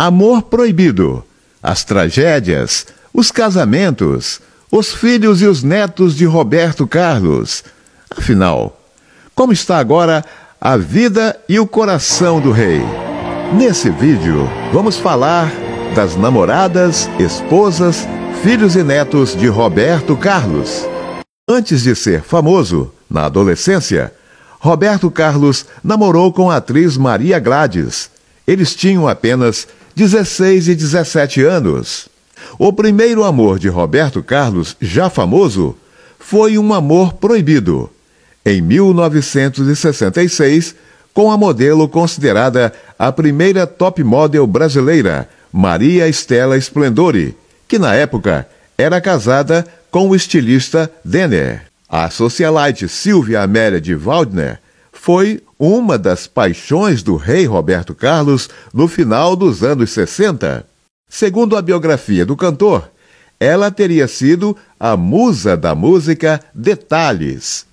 amor proibido, as tragédias, os casamentos, os filhos e os netos de Roberto Carlos. Afinal, como está agora a vida e o coração do rei? Nesse vídeo, vamos falar das namoradas, esposas, filhos e netos de Roberto Carlos. Antes de ser famoso, na adolescência, Roberto Carlos namorou com a atriz Maria Gladys. Eles tinham apenas 16 e 17 anos. O primeiro amor de Roberto Carlos, já famoso, foi um amor proibido. Em 1966, com a modelo considerada a primeira top model brasileira, Maria Estela Splendori, que na época era casada com o estilista Denner. A socialite Silvia Amélia de Waldner foi uma das paixões do rei Roberto Carlos no final dos anos 60. Segundo a biografia do cantor, ela teria sido a musa da música Detalhes.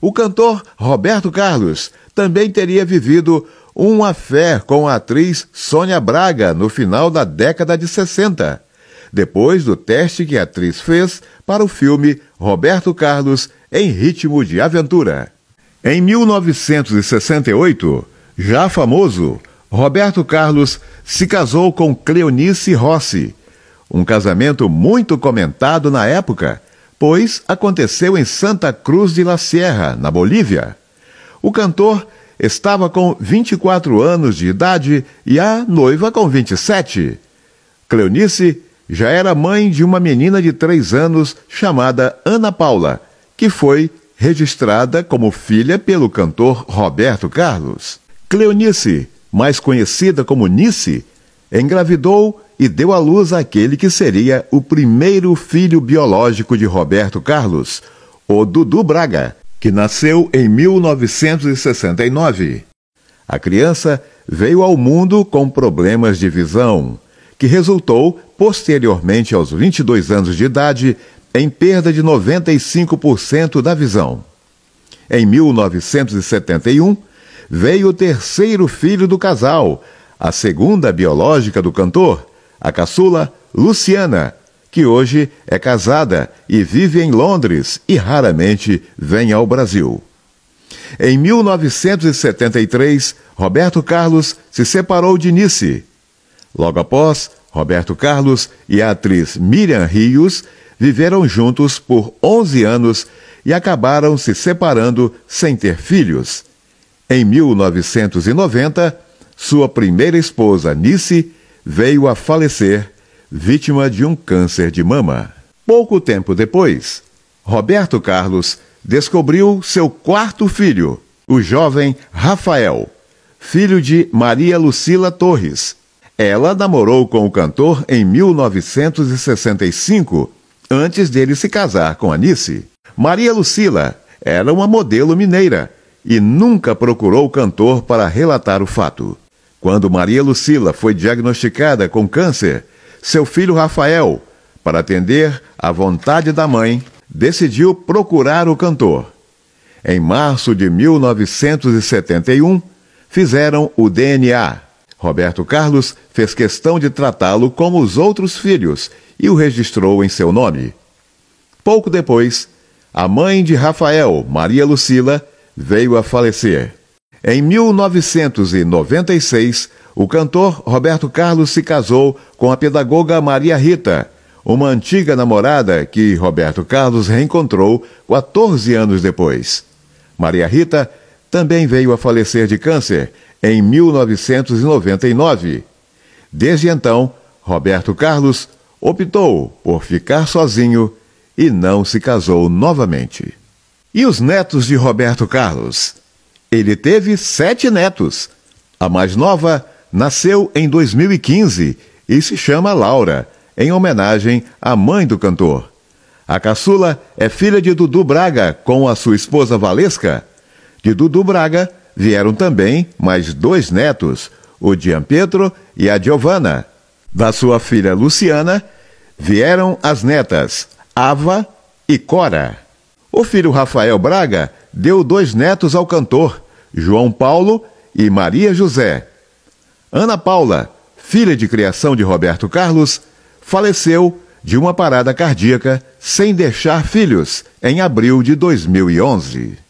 O cantor Roberto Carlos também teria vivido um fé com a atriz Sônia Braga no final da década de 60, depois do teste que a atriz fez para o filme Roberto Carlos em Ritmo de Aventura. Em 1968, já famoso, Roberto Carlos se casou com Cleonice Rossi, um casamento muito comentado na época, pois aconteceu em Santa Cruz de la Sierra, na Bolívia. O cantor estava com 24 anos de idade e a noiva com 27. Cleonice já era mãe de uma menina de 3 anos chamada Ana Paula, que foi registrada como filha pelo cantor Roberto Carlos. Cleonice, mais conhecida como Nice, engravidou e deu à luz aquele que seria o primeiro filho biológico de Roberto Carlos, o Dudu Braga, que nasceu em 1969. A criança veio ao mundo com problemas de visão, que resultou, posteriormente aos 22 anos de idade, em perda de 95% da visão. Em 1971, veio o terceiro filho do casal, a segunda biológica do cantor, a caçula Luciana, que hoje é casada e vive em Londres e raramente vem ao Brasil. Em 1973, Roberto Carlos se separou de Nice. Logo após, Roberto Carlos e a atriz Miriam Rios viveram juntos por 11 anos e acabaram se separando sem ter filhos. Em 1990, sua primeira esposa, Nice, veio a falecer, vítima de um câncer de mama. Pouco tempo depois, Roberto Carlos descobriu seu quarto filho, o jovem Rafael, filho de Maria Lucila Torres. Ela namorou com o cantor em 1965 Antes dele se casar com Anice, Maria Lucila era uma modelo mineira e nunca procurou o cantor para relatar o fato. Quando Maria Lucila foi diagnosticada com câncer, seu filho Rafael, para atender à vontade da mãe, decidiu procurar o cantor. Em março de 1971, fizeram o DNA. Roberto Carlos fez questão de tratá-lo como os outros filhos e o registrou em seu nome. Pouco depois, a mãe de Rafael, Maria Lucila, veio a falecer. Em 1996, o cantor Roberto Carlos se casou com a pedagoga Maria Rita, uma antiga namorada que Roberto Carlos reencontrou 14 anos depois. Maria Rita também veio a falecer de câncer em 1999. Desde então, Roberto Carlos optou por ficar sozinho e não se casou novamente. E os netos de Roberto Carlos? Ele teve sete netos. A mais nova nasceu em 2015 e se chama Laura, em homenagem à mãe do cantor. A caçula é filha de Dudu Braga com a sua esposa Valesca. De Dudu Braga vieram também mais dois netos, o Gian Pietro e a Giovanna. Da sua filha Luciana, vieram as netas Ava e Cora. O filho Rafael Braga deu dois netos ao cantor, João Paulo e Maria José. Ana Paula, filha de criação de Roberto Carlos, faleceu de uma parada cardíaca sem deixar filhos em abril de 2011.